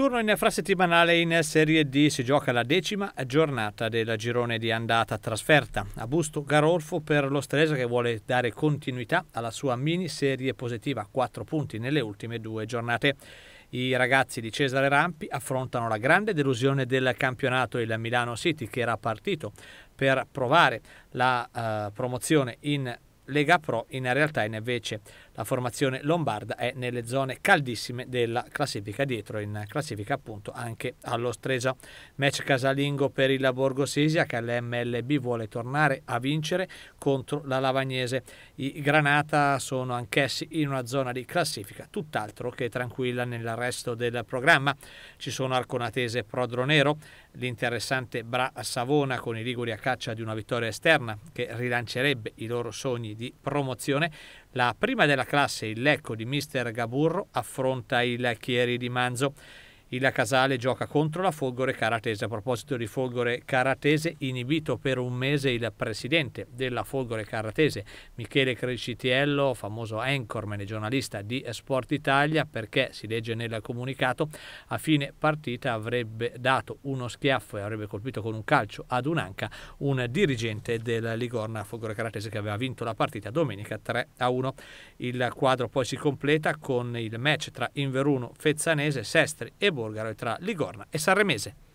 Turno in infrasettimanale in Serie D si gioca la decima giornata del girone di andata trasferta. A Busto Garolfo per lo Stresa che vuole dare continuità alla sua mini serie positiva, Quattro punti nelle ultime due giornate. I ragazzi di Cesare Rampi affrontano la grande delusione del campionato il Milano City che era partito per provare la uh, promozione in Lega Pro in realtà invece la formazione lombarda è nelle zone caldissime della classifica dietro in classifica appunto anche allo Stresa match casalingo per il Borgo Sesia che all'MLB vuole tornare a vincere contro la Lavagnese i Granata sono anch'essi in una zona di classifica tutt'altro che tranquilla nel resto del programma ci sono Arconatese Prodronero l'interessante Bra Savona con i Liguri a caccia di una vittoria esterna che rilancerebbe i loro sogni di di promozione. La prima della classe, il Lecco di mister Gaburro, affronta il Chieri di Manzo. Il Casale gioca contro la Folgore Caratese. A proposito di Folgore Caratese, inibito per un mese il presidente della Folgore Caratese, Michele Crescitiello, famoso anchorman e giornalista di Sport Italia, perché, si legge nel comunicato, a fine partita avrebbe dato uno schiaffo e avrebbe colpito con un calcio ad un'anca un dirigente del Ligorna Folgore Caratese che aveva vinto la partita domenica 3 1. Il quadro poi si completa con il match tra Inveruno, Fezzanese, Sestri e Bologna Borgaro e tra Ligorna e Sanremese.